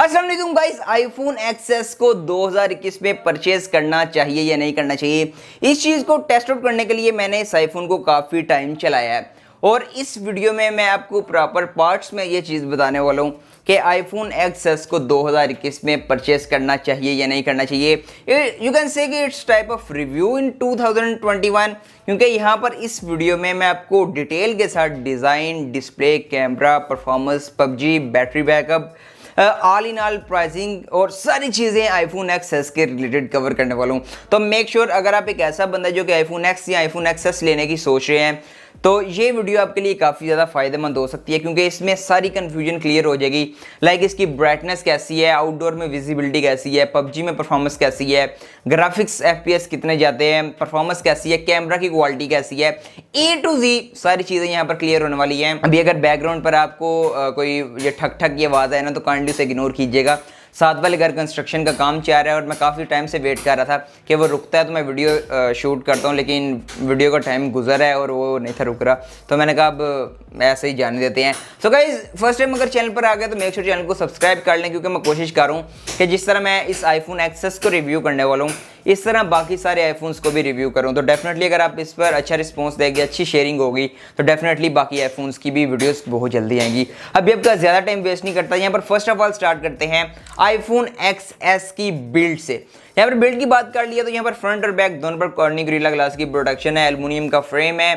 Aslam iPhone access को 2021 में purchase करना चाहिए या नहीं करना चाहिए इस चीज़ को टेस्ट आउट करने के लिए मैंने इस आईफोन को काफ़ी टाइम चलाया है और इस वीडियो में मैं आपको प्रॉपर पार्ट्स में ये चीज़ बताने वाला हूँ कि आईफोन एक्सेस को 2021 में परचेस करना चाहिए या नहीं करना चाहिए यू कैन से कि it's type of review in 2021 क्योंकि यहाँ पर इस वीडियो में मैं आपको डिटेल के साथ design display camera performance PUBG battery backup all in all pricing और सारी चीज़ें आईफोन एक्स के रिलेटेड कवर करने वाला हूँ तो मेक श्योर sure अगर आप एक ऐसा बंदा जो कि आईफोन एक्स या आईफोन एक्स लेने की सोच रहे हैं तो ये वीडियो आपके लिए काफ़ी ज़्यादा फायदेमंद हो सकती है क्योंकि इसमें सारी कन्फ्यूजन क्लियर हो जाएगी लाइक इसकी ब्राइटनेस कैसी है आउटडोर में विजिबिलिटी कैसी है पबजी में परफॉर्मेंस कैसी है ग्राफिक्स एफ कितने जाते हैं परफॉर्मेंस कैसी है कैमरा की क्वालिटी कैसी है ए टू जी सारी चीज़ें यहाँ पर क्लियर होने वाली हैं अभी अगर बैकग्राउंड पर आपको कोई ये ठक ठक ये आवाज़ आए ना तो काइंडली से इग्नोर कीजिएगा साथ वाले घर कंस्ट्रक्शन का काम चाह रहा है और मैं काफ़ी टाइम से वेट कर रहा था कि वो रुकता है तो मैं वीडियो शूट करता हूँ लेकिन वीडियो का टाइम गुजर है और वो नहीं था रुक रहा तो मैंने कहा अब ऐसे ही जाने देते हैं सो गाइज फर्स्ट टाइम अगर चैनल पर आ गया तो मेक श्योर चैनल को सब्सक्राइब कर लें क्योंकि मैं कोशिश कर रहा हूँ कि जिस तरह मैं इस आईफोन एक्सेस को रिव्यू करने वाला हूँ इस तरह बाकी सारे आईफोन्स को भी रिव्यू करूँ तो डेफिनेटली अगर आप इस पर अच्छा रिस्पॉन्स देंगे अच्छी शेयरिंग होगी तो डेफिनेटली बाकी आईफोन्स की भी वीडियोस बहुत जल्दी आएंगी अभी आपका ज़्यादा टाइम वेस्ट नहीं करता यहाँ पर फर्स्ट ऑफ ऑल स्टार्ट करते हैं आईफोन एक्स की बिल्ड से यहाँ पर बिल्ड की बात कर लिया तो यहाँ पर फ्रंट और बैक दोनों पर कॉर्निंग ग्रीला ग्लास की प्रोडक्शन है एलमोनियम का फ्रेम है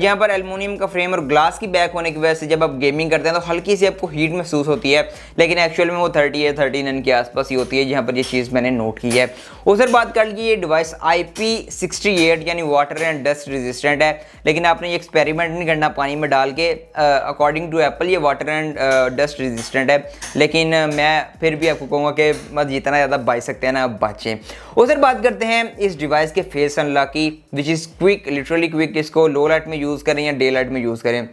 यहाँ पर एलमोनियम का फ्रेम और ग्लास की बैक होने की वजह से जब आप गेमिंग करते हैं तो हल्की सी आपको हीट महसूस होती है लेकिन एक्चुअल में वो थर्टी या थर्टी के आसपास ही होती है जहाँ पर ये चीज़ मैंने नोट की है उससे बात कर लीजिए ये डिवाइस आई पी यानी वाटर एंड डस्ट रेजिस्टेंट है लेकिन आपने ये एक्सपेरिमेंट नहीं करना पानी में डाल के अकॉर्डिंग टू एप्पल ये वाटर एंड डस्ट रेजिस्टेंट है लेकिन मैं फिर भी आपको कहूँगा कि मत जितना ज़्यादा बच सकते हैं ना आप बच अच्छे उधर बात करते हैं इस डिवाइस के फेस अनलॉक की which is quick literally quick इसको लो लाइट में यूज़ करें या डे लाइट में यूज़ करें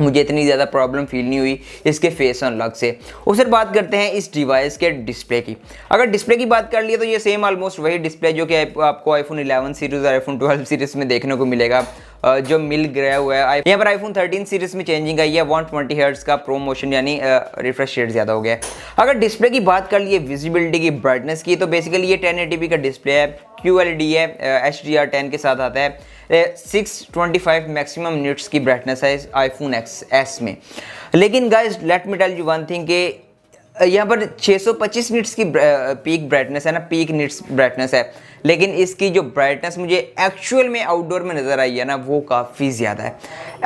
मुझे इतनी ज़्यादा प्रॉब्लम फील नहीं हुई इसके फेस अनलॉक से और सर बात करते हैं इस डिवाइस के डिस्प्ले की अगर डिस्प्ले की बात कर लिए तो ये सेम ऑलमोस्ट वही डिस्प्ले जो कि आपको आईफोन 11 सीरीज़ और आईफोन 12 सीरीज़ में देखने को मिलेगा जो मिल गया हुआ है यहाँ पर आईफोन 13 सीरीज में चेंजिंग आई है वन ट्वेंटी हर्ट्स का प्रोमोशन यानी रिफ्रेश रेट ज़्यादा हो गया है अगर डिस्प्ले की बात कर लिए विजिबिलिटी की ब्राइटनेस की तो बेसिकली ये टेन का डिस्प्ले है क्यू है एच डी के साथ आता है six twenty five maximum units की ब्राइटनेस है आईफोन एक्स एस में लेकिन guys let me tell you one thing के यहाँ पर 625 सौ पच्चीस की पीक ब्राइटनेस है ना पीक नीट्स ब्राइटनेस है लेकिन इसकी जो ब्राइटनेस मुझे एक्चुअल में आउटडोर में नज़र आई है ना वो काफ़ी ज़्यादा है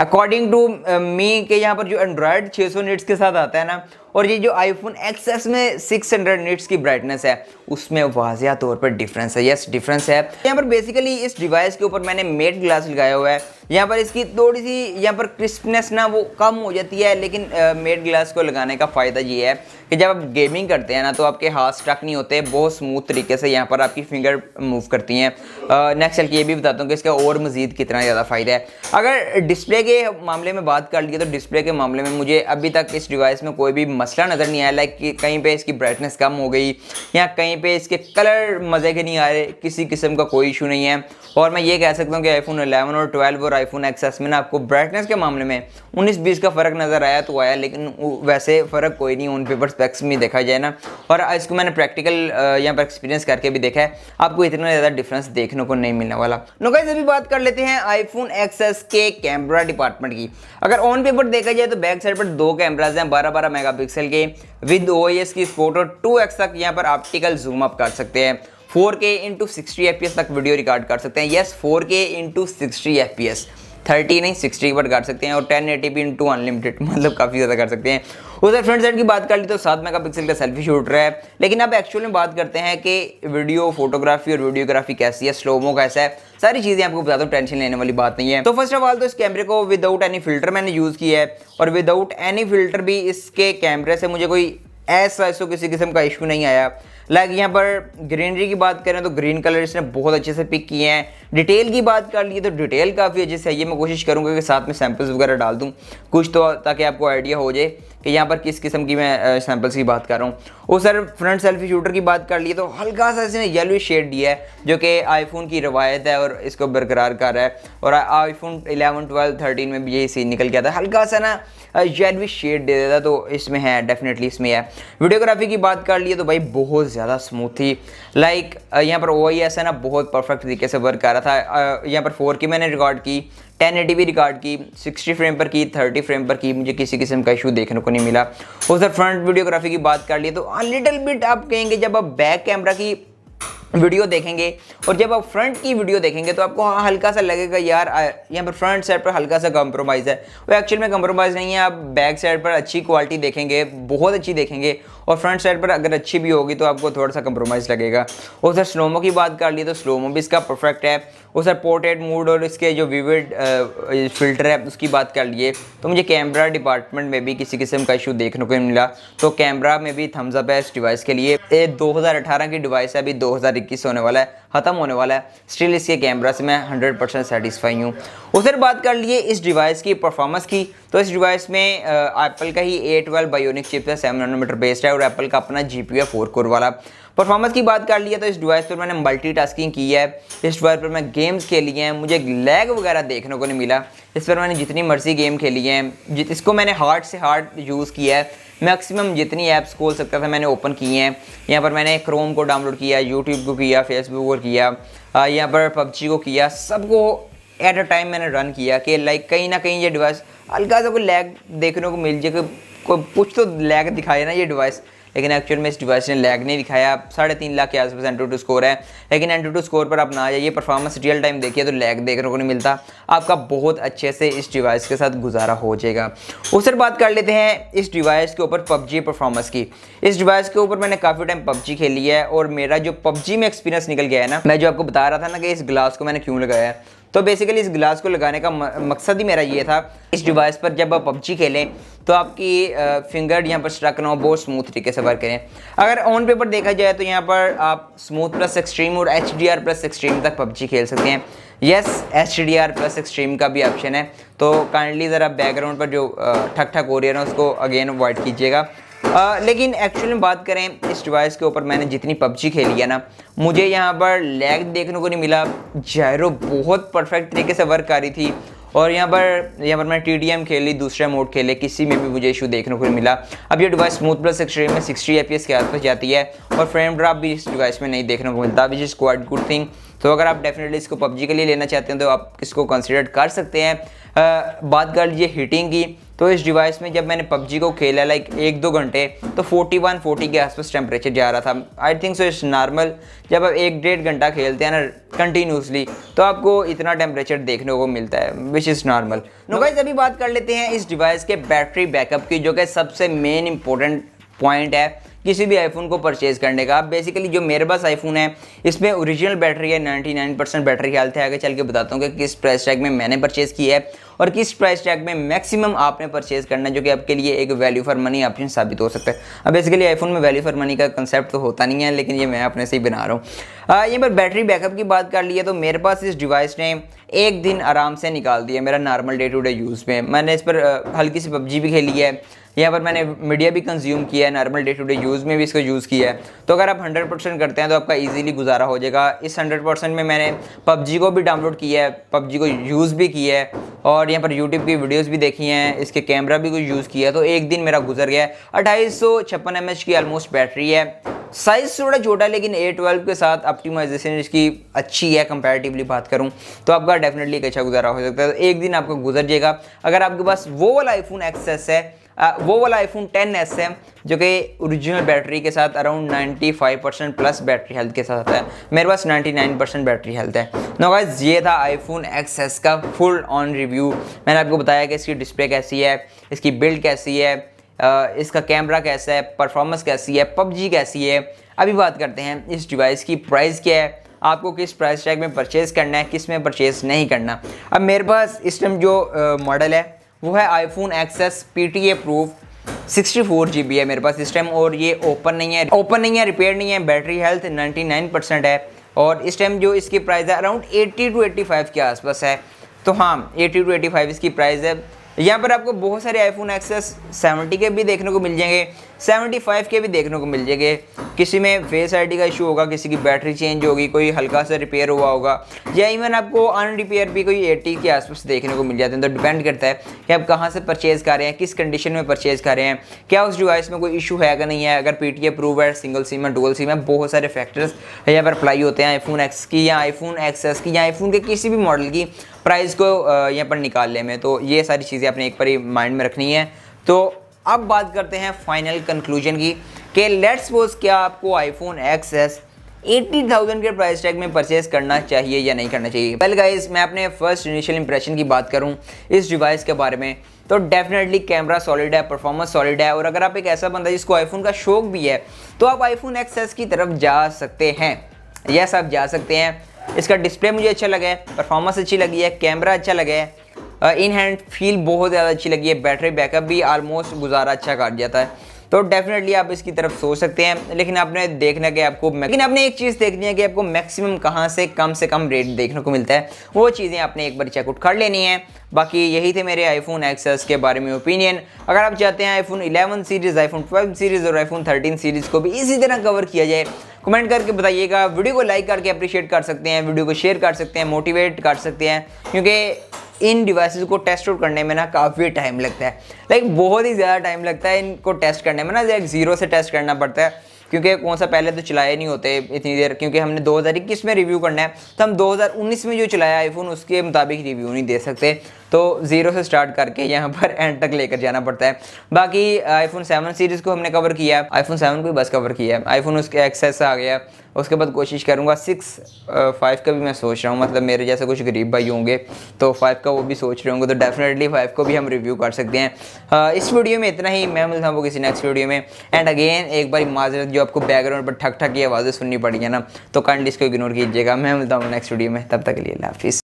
अकॉर्डिंग टू मी के यहाँ पर जो एंड्रॉयड 600 सौ के साथ आता है ना और ये जो आईफोन एक्सएस में 600 हंड्रेड की ब्राइटनेस है उसमें वाजिया तौर पर डिफरेंस है यस डिफरेंस है यहाँ पर बेसिकली इस डिवाइस के ऊपर मैंने मेट ग्लास लगाया हुआ है यहाँ पर इसकी थोड़ी सी यहाँ पर क्रिस्पनेस ना वो कम हो जाती है लेकिन मेट uh, ग्लास को लगाने का फ़ायदा ये है कि जब आप गेमिंग करते हैं ना तो आपके हाथ स्ट्रक नहीं होते बहुत स्मूथ तरीके से यहाँ पर आपकी फिंगर मूव करती हैं नेक्स्ट चल के ये भी बताता हूँ कि इसका और मज़ीद कितना ज़्यादा फ़ायदा है अगर डिस्प्ले के मामले में बात कर लिए तो डिस्प्ले के मामले में मुझे अभी तक इस डिवाइस में कोई भी मसला नज़र नहीं आया लाइक कहीं पर इसकी ब्राइटनेस कम हो गई या कहीं पर इसके कलर मज़े के नहीं आ रहे किसी किस्म का कोई इशू नहीं है और मैं ये कह सकता हूँ कि आईफोन 11 और ट्वेल्व और आईफोन एक्सेस में ना आपको ब्राइटनेस के मामले में उन्नीस बीस का फ़र्क नज़र आया तो आया लेकिन वैसे फ़र्क कोई नहीं उन पेपर स्पेक्स में देखा जाए ना और इसको मैंने प्रैक्टिकल यहाँ पर एक्सपीरियंस करके भी देखा है आपको इतना इतना ज़्यादा डिफरेंस देखने को नहीं मिलने वाला नोगाइज अभी बात कर लेते हैं आईफोन एक्सएस के कैमरा डिपार्टमेंट की अगर ऑन पेपर देखा जाए तो बैक साइड पर दो कैमराज हैं बारह बारह मेगा के विद ओ e की फोटो और टू तक यहाँ पर ऑप्टिकल जूम अप कर सकते हैं 4K इंटू सिक्सटी तक वीडियो रिकॉर्ड कर सकते हैं yes 4K into sixty thirty नहीं सिक्सटी पर कर सकते हैं और ten eighty P into unlimited मतलब काफ़ी ज़्यादा कर सकते हैं उधर फ्रंट साइड की बात कर ली तो सात मेगा पिक्सल का सेल्फी शूट रहा है लेकिन अब एक्चुअल में बात करते हैं कि वीडियो फोटोग्राफी और वीडियोग्राफी कैसी है स्लोमो कैसा है सारी चीज़ें आपको बता दो टेंशन लेने वाली बात नहीं है तो फर्स्ट ऑफ ऑल तो इस कैमरे को विदाउट एनी फिल्टर मैंने यूज़ किया है और विदाउट एनी फिल्टर भी इसके कैमरे से मुझे कोई ऐसा ऐसा किसी किस्म का इशू नहीं आया लाइक यहाँ पर ग्रीनरी की बात करें तो ग्रीन कलर इसने बहुत अच्छे से पिक किए हैं डिटेल की बात कर ली तो डिटेल काफ़ी अच्छे से है ये मैं कोशिश करूँगा कि साथ में सैम्पल्स वगैरह डाल दूँ कुछ तो ताकि आपको आइडिया हो जाए कि यहाँ पर किस किस्म की मैं सैम्पल्स की बात कर रहा हूँ और सर फ्रंट सेल्फी शूटर की बात कर लिए तो हल्का सा इसने येलो शेड दिया है जो कि आईफोन की रवायत है और इसको बरकरार कर रहा है और आईफोन 11, 12, 13 में भी यही सीन निकल गया था हल्का सा ना येलवी शेड दे देता तो इसमें है डेफिनेटली इसमें है वीडियोग्राफी की बात कर लिए तो भाई बहुत ज़्यादा स्मूथ थी लाइक यहाँ पर ओ है ना बहुत परफेक्ट तरीके से वर्क कर रहा था यहाँ पर फोर की मैंने रिकॉर्ड की टेन एटी भी रिकॉर्ड की सिक्सटी फ्रेम पर की थर्टी फ्रेम पर की मुझे किसी किस्म का इशू देखने को नहीं मिला और सर फ्रंट वीडियोग्राफी की बात कर लिए तो लिटल बिट आप कहेंगे जब आप बैक कैमरा की वीडियो देखेंगे और जब आप फ्रंट की वीडियो देखेंगे तो आपको हाँ हल्का सा लगेगा यार यहाँ पर फ्रंट साइड पर हल्का सा कम्प्रोमाइज़ है वो एक्चुअल में कम्प्रोमाइज़ नहीं है आप बैक साइड पर अच्छी क्वालिटी देखेंगे बहुत अच्छी देखेंगे और फ्रंट साइड पर अगर अच्छी भी होगी तो आपको थोड़ा सा कंप्रोमाइज़ लगेगा और सर स्लोमो की बात कर ली तो स्लोमो भी इसका परफेक्ट है और सर पोर्ट्रेट मूड और इसके जो विविड फिल्टर है उसकी बात कर लिए तो मुझे कैमरा डिपार्टमेंट में भी किसी किस्म का इशू देखने को मिला तो कैमरा में भी थम्सअप है इस डिवाइस के लिए ये 2018 की डिवाइस है अभी 2021 होने वाला है ख़त्म होने वाला है स्टिल इसके कैमरा से मैं 100 परसेंट सेटिस्फाई हूँ उधर बात कर लिए इस डिवाइस की परफॉर्मेंस की तो इस डिवाइस में एप्पल का ही ए ट्वेल्व बायोनिक चिप है सेवन नोमीटर बेस्ड है और एप्पल का अपना जी पी फोर कोर वाला परफॉर्मेंस की बात कर लिया तो इस डिवाइस पर मैंने मल्टीटास्किंग की है इस डिवाइस पर मैं गेम्स खेली हैं मुझे लैग वगैरह देखने को नहीं मिला इस पर मैंने जितनी मर्जी गेम खेली है इसको मैंने हार्ड से हार्ड यूज़ किया है मैक्सिमम जितनी ऐप्स खोल सकता था मैंने ओपन की हैं यहाँ पर मैंने क्रोम को डाउनलोड किया यूट्यूब को किया फेसबुक को किया यहाँ पर पबजी को किया सबको एट अ टाइम मैंने रन किया कि लाइक कहीं ना कहीं ये डिवाइस हल्का सा कोई लैग देखने को मिल जाए को कुछ तो लैग दिखाया ना ये डिवाइस लेकिन एक्चुअल में इस डिवाइस ने लैग नहीं दिखाया साढ़े तीन लाख के आसपास एंटू टू स्कोर है लेकिन एंटू टू स्कोर पर आप ना जाइए परफॉर्मेंस रियल टाइम देखिए तो लैग देखने को नहीं मिलता आपका बहुत अच्छे से इस डिवाइस के साथ गुजारा हो जाएगा उससे बात कर लेते हैं इस डिवाइस के ऊपर पबजी परफॉर्मेंस की इस डिवाइस के ऊपर मैंने काफ़ी टाइम पबजी खेली है और मेरा जो पबजी में एक्सपीरियंस निकल गया है ना मैं जो आपको बता रहा था ना कि इस ग्लास को मैंने क्यों लगाया है तो बेसिकली इस ग्लास को लगाने का मकसद ही मेरा ये था इस डिवाइस पर जब आप पबजी खेलें तो आपकी फिंगर यहाँ पर स्ट्रक ना हो बहुत स्मूथ तरीके से वर्क करें अगर ऑन पेपर देखा जाए तो यहाँ पर आप स्मूथ प्लस एक्सट्रीम और H D R plus extreme तक पबजी खेल सकते हैं yes H D R plus extreme का भी ऑप्शन है तो काइंडली ज़रा बैकग्राउंड पर जो ठक ठक हो रही है ना उसको अगेन अवॉइड कीजिएगा आ, लेकिन एक्चुअल में बात करें इस डिवाइस के ऊपर मैंने जितनी पबजी खेली है ना मुझे यहाँ पर लैग देखने को नहीं मिला जहरो बहुत परफेक्ट तरीके से वर्क आ रही थी और यहाँ पर यहाँ पर मैं टी डी एम खेली दूसरा मोड खेले किसी में भी मुझे इशू देखने को नहीं मिला अब ये डिवाइस स्मूथ प्लस एक्सट्रीम में सिक्सटी एफ के आसपास जाती है और फ्रेम ड्राफ भी इस डिवाइस में नहीं देखने को मिलता which is quite good thing तो अगर आप डेफिनेटली इसको पबजी के लिए लेना चाहते हैं तो आप इसको कंसिडर कर सकते हैं आ, बात कर लीजिए हीटिंग की तो इस डिवाइस में जब मैंने पबजी को खेला लाइक एक दो घंटे तो 41 40 के आसपास टेम्परेचर जा रहा था I think so it's normal जब आप एक डेढ़ घंटा खेलते हैं ना कंटिन्यूसली तो आपको इतना टेम्परेचर देखने को मिलता है विच इज़ नॉर्मल नो अभी बात कर लेते हैं इस डिवाइस के बैटरी बैकअप की जो कि सबसे मेन इंपॉर्टेंट पॉइंट है किसी भी आईफोन को परचेज़ करने का आप बेसिकली जो मेरे पास आईफोन है इसमें ओरिजिनल बैटरी है 99 परसेंट बैटरी ख्याल है आगे चल के बताता हूँ कि किस प्राइस टैग में मैंने परचेज़ की है और किस प्राइस टैग में मैक्सिमम आपने परचेज करना है जो कि आपके लिए एक वैल्यू फॉर मनी ऑप्शन साबित हो सकता है अब बेसिकली आईफोन में वैल्यू फॉर मनी का कंसेप्ट तो होता नहीं है लेकिन ये मैं अपने से ही बना रहा हूँ यहाँ पर बैटरी बैकअप की बात कर ली है तो मेरे पास इस डिवाइस ने एक दिन आराम से निकाल दिया मेरा normal day to day use में मैंने इस पर हल्की सी पबजी भी खेली है यहाँ पर मैंने मीडिया भी कंज्यूम किया है normal day to day use में भी इसको यूज़ किया है तो अगर आप 100 परसेंट करते हैं तो आपका इजीली गुजारा हो जाएगा इस 100 परसेंट में मैंने पबजी को भी डाउनलोड किया है पबजी को यूज़ भी किया है और और यहाँ पर यूट्यूब की वीडियोज़ भी देखी हैं इसके कैमरा भी कुछ यूज़ किया तो एक दिन मेरा गुजर गया अट्ठाईस सौ छप्पन एम एच की ऑलमोस्ट बैटरी है साइज़ थोड़ा छोटा लेकिन ए ट्वेल्व के साथ ऑप्टिमाइजेशन इसकी अच्छी है कंपैरेटिवली बात करूँ तो आपका डेफिनेटली एक अच्छा गुजारा हो सकता है तो एक दिन आपका गुजर जाएगा अगर आपके पास वो वाला आईफोन एक्सेस है Uh, वो वाला आईफोन टेन एस है जो कि ओरिजिनल बैटरी के साथ around 95 percent plus battery health के साथ है मेरे पास 99 परसेंट बैटरी हेल्थ है नो गाइस ये था आईफोन एक्स का फुल ऑन रिव्यू मैंने आपको बताया कि इसकी डिस्प्ले कैसी है इसकी बिल्ड कैसी है uh, इसका कैमरा कैसा है परफॉर्मेंस कैसी है पबजी कैसी है अभी बात करते हैं इस डिवाइस की प्राइस क्या है आपको किस प्राइस टैग में परचेज़ करना है किस में परचेज़ नहीं करना अब मेरे पास इस टाइम जो मॉडल uh, है वो है iPhone XS P T A proof sixty four G B है मेरे पास इस टाइम और ये ओपन नहीं है ओपन नहीं है रिपेयर नहीं है battery health ninety nine percent है और इस टाइम जो इसकी प्राइस है around eighty two eighty five के आसपास है तो हाँ एट्टी टू एटी फाइव इसकी प्राइस है यहाँ पर आपको बहुत सारे आईफोन एक्सेस सेवेंटी के भी देखने को मिल जाएंगे सेवेंटी फाइव के भी देखने को मिल जाएंगे किसी में फेस आईडी का इशू होगा किसी की बैटरी चेंज होगी कोई हल्का सा रिपेयर हुआ होगा या इवन आपको अन रिपेयर भी कोई एटी के आसपास देखने को मिल जाते हैं तो डिपेंड करता है कि आप कहाँ से परचेज़ कर रहे हैं किस कंडीशन में परचेज़ कर रहे हैं क्या उस डिवाइस में कोई इशू है अगर नहीं है अगर पी टी है सिंगल सिम है डुअल सिम है बहुत सारे फैक्टर्स यहाँ पर अप्लाई होते हैं आईफोन एक्स की या आईफोन एस की या आईफोन के किसी भी मॉडल की प्राइस को यहाँ पर निकालने में तो ये सारी चीज़ें आपने एक बार माइंड में रखनी है तो अब बात करते हैं फाइनल कंक्लूजन की कि लेट्स वोज क्या आपको iPhone X S eighty thousand के प्राइस टैग में परचेज करना चाहिए या नहीं करना चाहिए पहले गाइज मैं अपने फर्स्ट इनिशियल इंप्रेशन की बात करूं इस डिवाइस के बारे में तो डेफिनेटली कैमरा सॉलिड है परफॉर्मेंस सॉलिड है और अगर आप एक ऐसा बंदा जिसको आईफोन का शौक भी है तो आप आईफोन एक्सेस की तरफ जा सकते हैं यस आप जा सकते हैं इसका डिस्प्ले मुझे अच्छा लगा है परफॉर्मेंस अच्छी लगी है कैमरा अच्छा लगा है इन हैंड फील बहुत ज़्यादा अच्छी लगी है बैटरी बैकअप भी आलमोस्ट गुजारा अच्छा काट जाता है तो डेफिनेटली आप इसकी तरफ सोच सकते हैं लेकिन आपने देखना कि आपको लेकिन आपने एक चीज़ देखनी है कि आपको मैक्सिमम कहाँ से कम से कम रेट देखने को मिलता है वो चीज़ें आपने एक बार चेकआउट कर लेनी है बाकी यही थे मेरे आईफोन एक्सएस के बारे में ओपिनियन अगर आप चाहते हैं आईफोन 11 सीरीज़ आईफोन 12 सीरीज़ और आईफोन 13 सीरीज़ को भी इसी तरह कवर किया जाए कमेंट करके बताइएगा वीडियो को लाइक करके अप्रिशिएट कर सकते हैं वीडियो को शेयर कर सकते हैं मोटिवेट कर सकते हैं क्योंकि इन डिवाइसेस को टेस्ट आउट करने में ना काफ़ी टाइम लगता है लाइक like, बहुत ही ज़्यादा टाइम लगता है इनको टेस्ट करने में ना लाइक ज़ीरो से टेस्ट करना पड़ता है क्योंकि कौन सा पहले तो चलाए नहीं होते इतनी देर क्योंकि हमने 2021 में रिव्यू करना है तो हम 2019 में जो चलाया आईफोन उसके मुताबिक रिव्यू नहीं दे सकते तो ज़ीरो से स्टार्ट करके यहाँ पर एंड तक लेकर जाना पड़ता है बाकी आईफोन सेवन सीरीज़ को हमने कवर किया है आईफोन सेवन को भी बस कवर किया है आईफोन उसके एक्सेस आ गया उसके बाद कोशिश करूँगा सिक्स फाइव uh, का भी मैं सोच रहा हूँ मतलब मेरे जैसे कुछ गरीब भाई होंगे तो फाइव का वो भी सोच रहे होंगे तो डेफिनेटली फाइव को भी हम रिव्यू कर सकते हैं uh, इस वीडियो में इतना ही मैं मिलता हूँ किसी नेक्स्ट वीडियो में एंड अगेन एक बार माजरत जो आपको बैकग्राउंड पर ठक ठक की आवाज़ें सुननी पड़ी है ना तो काइंडली इसको इग्नोर कीजिएगा मैं मिलता हूँ नेक्स्ट वीडियो में तब तक के लिए हाफिज़